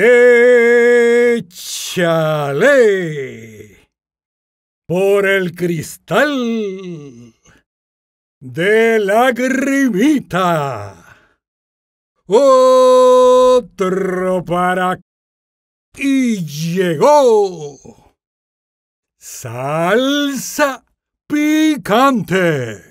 ¡Échale! Por el cristal de lagrimita. Otro para... Y llegó. Salsa picante.